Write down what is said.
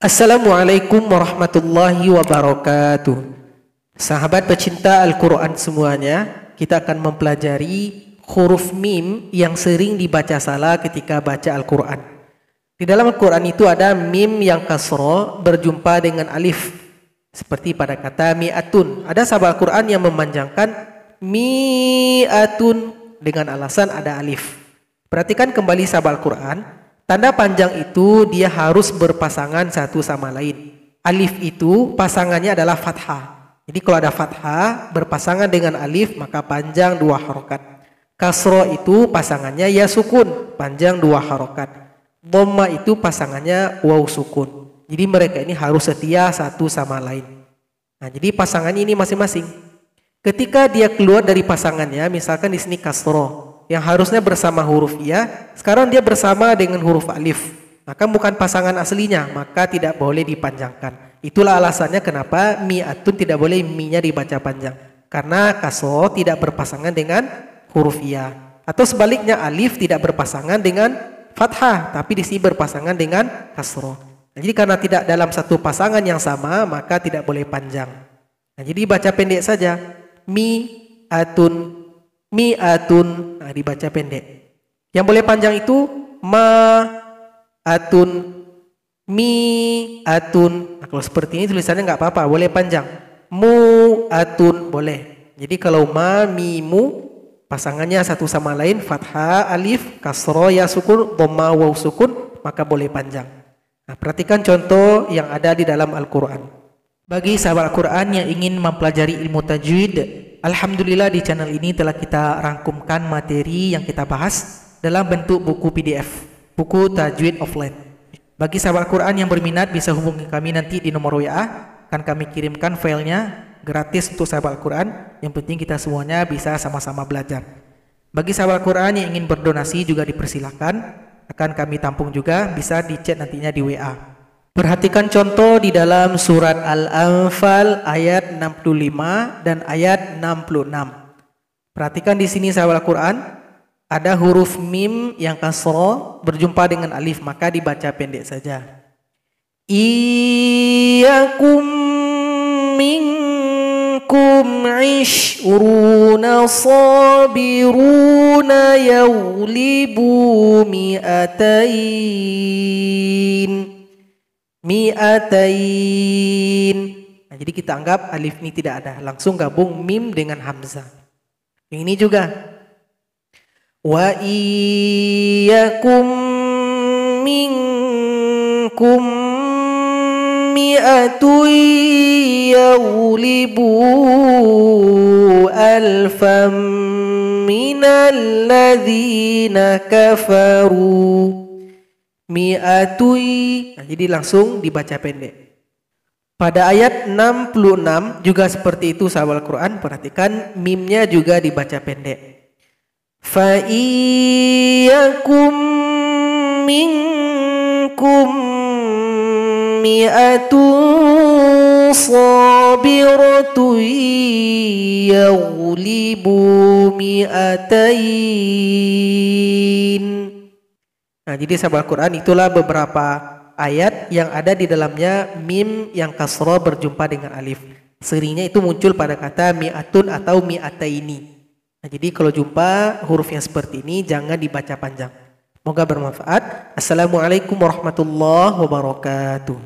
Assalamualaikum warahmatullahi wabarakatuh. Sahabat pecinta Al-Quran semuanya, kita akan mempelajari huruf mim yang sering dibaca salah ketika baca Al-Quran. Di dalam Al-Quran itu ada mim yang kasro berjumpa dengan alif. Seperti pada kata mi'atun. Ada sahabat Al-Quran yang memanjangkan mi'atun dengan alasan ada alif. Perhatikan kembali sahabat Al-Quran Tanda panjang itu dia harus berpasangan satu sama lain. Alif itu pasangannya adalah fathah. Jadi kalau ada fathah berpasangan dengan alif maka panjang dua harokat. Kasro itu pasangannya ya sukun, panjang dua harokat. Bomma itu pasangannya waw sukun. Jadi mereka ini harus setia satu sama lain. Nah, jadi pasangannya ini masing-masing. Ketika dia keluar dari pasangannya, misalkan di sini kasro, yang harusnya bersama huruf ya, sekarang dia bersama dengan huruf alif. Maka bukan pasangan aslinya, maka tidak boleh dipanjangkan. Itulah alasannya kenapa mi atun tidak boleh minya dibaca panjang. Karena kaso tidak berpasangan dengan huruf ya. Atau sebaliknya alif tidak berpasangan dengan fathah, tapi sini berpasangan dengan kasro. Nah, jadi karena tidak dalam satu pasangan yang sama, maka tidak boleh panjang. Nah, jadi baca pendek saja. Mi atun mi'atun. Nah, dibaca pendek. Yang boleh panjang itu ma'atun, mi'atun. Nah, kalau seperti ini tulisannya nggak apa-apa, boleh panjang. atun boleh. Jadi kalau ma, mi, mu, pasangannya satu sama lain, fathah, alif, kasro, ya sukun, boma, waw sukun, maka boleh panjang. Nah, perhatikan contoh yang ada di dalam Al-Quran. Bagi sahabat Al-Quran yang ingin mempelajari ilmu tajwid, Alhamdulillah di channel ini telah kita rangkumkan materi yang kita bahas dalam bentuk buku PDF, buku Tajwid Offline. Bagi sahabat Quran yang berminat bisa hubungi kami nanti di nomor WA, akan kami kirimkan filenya gratis untuk sahabat Quran. Yang penting kita semuanya bisa sama-sama belajar. Bagi sahabat Quran yang ingin berdonasi juga dipersilahkan, akan kami tampung juga bisa di chat nantinya di WA. Perhatikan contoh di dalam surat Al-Anfal ayat 65 dan ayat 66. Perhatikan di sini sahabat Al-Quran. Ada huruf mim yang kasro berjumpa dengan alif maka dibaca pendek saja. Iyakum minkum ishruna sabiruna yawlibu mi'atain mi'atain. Nah, jadi kita anggap alif ini tidak ada. Langsung gabung mim dengan hamzah. Yang ini juga. Wa iyakum minkum mi'atu yawlibu alfam minalladzina kafaru mi'atui. Nah, jadi langsung dibaca pendek. Pada ayat 66 juga seperti itu sahabat Al-Quran. Perhatikan mimnya juga dibaca pendek. Fa'iyakum minkum mi'atun sabiratun yaglibu mi'atain. Nah, jadi sahabat Quran itulah beberapa ayat yang ada di dalamnya mim yang kasro berjumpa dengan alif. Seringnya itu muncul pada kata mi'atun atau mi'ataini. Nah, jadi kalau jumpa huruf yang seperti ini jangan dibaca panjang. Moga bermanfaat. Assalamualaikum warahmatullahi wabarakatuh.